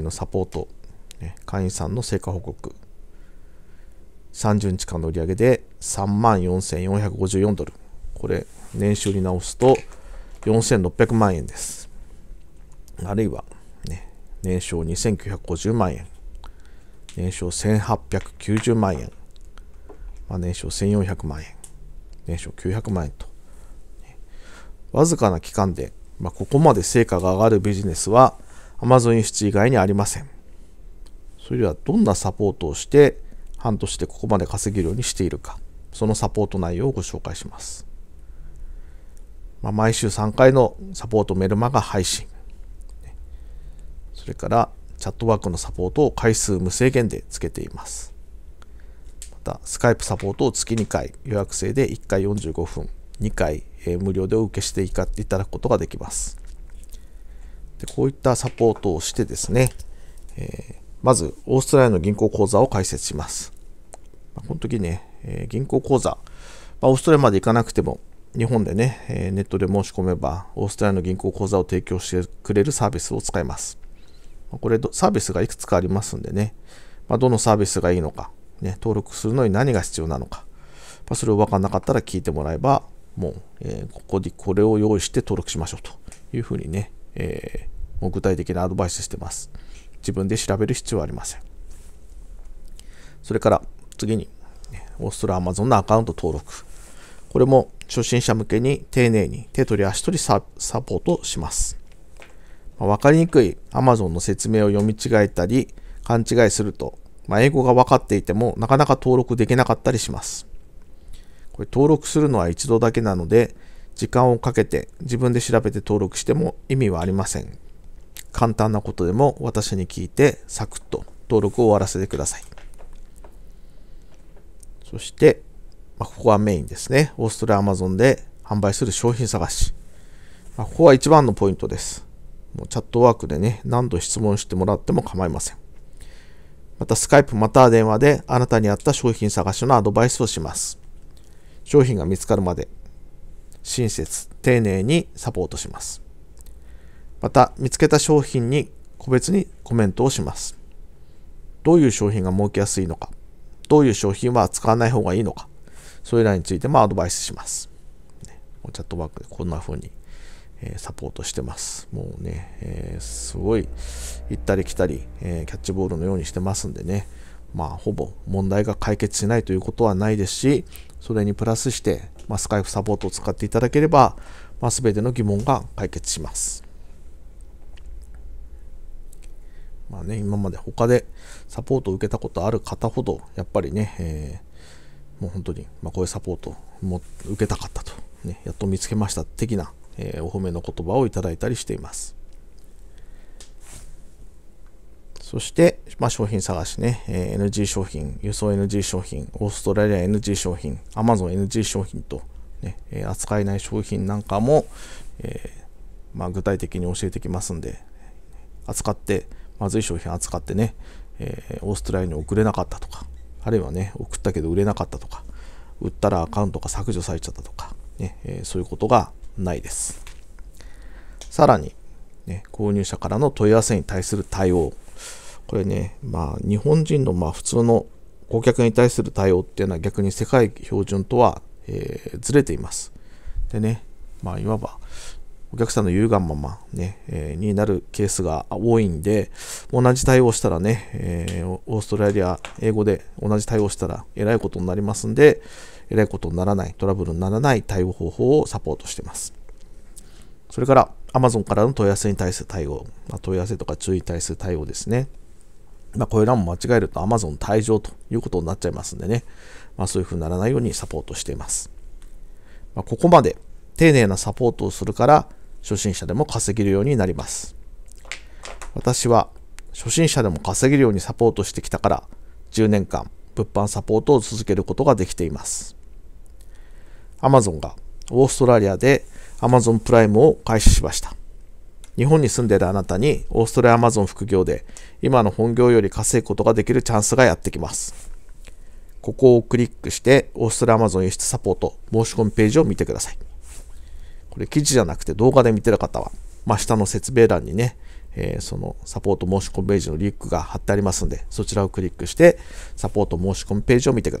のサポート、会員さんの成果報告、30日間の売上で34,454ドル。これ、年収に直すと4,600万円です。あるいは、ね、年商2,950万円、年商1,890万円、まあ、年商1,400万円、年商900万円と。わずかな期間で、まあ、ここまで成果が上がるビジネスは Amazon 輸出以外にありません。それではどんなサポートをして半年でここまで稼げるようにしているか、そのサポート内容をご紹介します。まあ、毎週3回のサポートメルマガ配信。それからチャットワークのサポートを回数無制限でつけています。また、スカイプサポートを月2回、予約制で1回45分、2回無料でお受けしていただくことができます。でこういったサポートをしてですね、えー、まずオーストラリアの銀行口座を開設します。まあ、この時ね、えー、銀行口座、まあ、オーストラリアまで行かなくても、日本でね、えー、ネットで申し込めば、オーストラリアの銀行口座を提供してくれるサービスを使います。まあ、これ、サービスがいくつかありますんでね、まどのサービスがいいのか、ね、登録するのに何が必要なのか、まそれを分かんなかったら聞いてもらえば、もう、えここでこれを用意して登録しましょうというふうにね、えもう具体的なアドバイスしてます。自分で調べる必要はありません。それから次に、オーストラアマゾンのアカウント登録。これも初心者向けに丁寧に手取り足取りサポートします。わ、まあ、かりにくい Amazon の説明を読み違えたり勘違いすると、まあ、英語が分かっていてもなかなか登録できなかったりします。これ登録するのは一度だけなので時間をかけて自分で調べて登録しても意味はありません。簡単なことでも私に聞いてサクッと登録を終わらせてください。そして、まあ、ここはメインですね。オーストラリア Amazon で販売する商品探し。まあ、ここは一番のポイントです。もうチャットワークでね、何度質問してもらっても構いません。また、スカイプまたは電話であなたに合った商品探しのアドバイスをします。商品が見つかるまで、親切、丁寧にサポートします。また見つけた商品に個別にコメントをします。どういう商品が儲けやすいのか、どういう商品は使わない方がいいのか、それらについてもアドバイスします。チャットバックでこんな風に、えサポートしてます。もうね、えー、すごい行ったり来たり、えー、キャッチボールのようにしてますんでね、まあほぼ問題が解決しないということはないですし、それにプラスして、まあ、スカイプサポートを使っていただければ、まあ、全ての疑問が解決します。まあね、今まで他でサポートを受けたことある方ほど、やっぱりね、えー、もう本当に、まあ、こういうサポートも受けたかったと、ね、やっと見つけました的な、えー、お褒めの言葉をいただいたりしています。そして、まあ、商品探しね、えー、NG 商品、輸送 NG 商品、オーストラリア NG 商品、Amazon NG 商品と、ね、え扱えない商品なんかも、えまあ、具体的に教えてきますんで、扱ってまずい商品扱ってね、えー、オーストラリアに送れなかったとか、あるいはね、送ったけど売れなかったとか、売ったらアカウントが削除されちゃったとか、ねえー、そういうことがないです。さらに、ね、購入者からの問い合わせに対する対応。これね、まあ、日本人のまあ普通の顧客に対する対応っていうのは逆に世界標準とは、えー、ずれています。でね、まあ、いわばお客さんの優んままね、えー、になるケースが多いんで、同じ対応したらね、えー、オーストラリア英語で同じ対応したらえらいことになりますんで、えらいことにならない、トラブルにならない対応方法をサポートしてます。それから Amazon からの問い合わせに対する対応、まあ、問い合わせとか注意に対する対応ですね。まあ、これらも間違えると Amazon 退場ということになっちゃいますんでね、まあ、そういうふうにならないようにサポートしています。まあ、ここまで丁寧なサポートをするから初心者でも稼げるようになります。私は初心者でも稼げるようにサポートしてきたから10年間物販サポートを続けることができています。Amazon がオーストラリアで Amazon プライムを開始しました。日本に住んでいるあなたにオーストラリア Amazon 副業で今の本業より稼ぐことができるチャンスがやってきます。ここをクリックしてオーストラリア Amazon 輸出サポート申し込みページを見てください。これ記事じゃなくて動画で見てる方は、まあ、下の説明欄にね、えー、そのサポート申し込みページのリンクが貼ってありますので、そちらをクリックして、サポート申し込みページを見てください。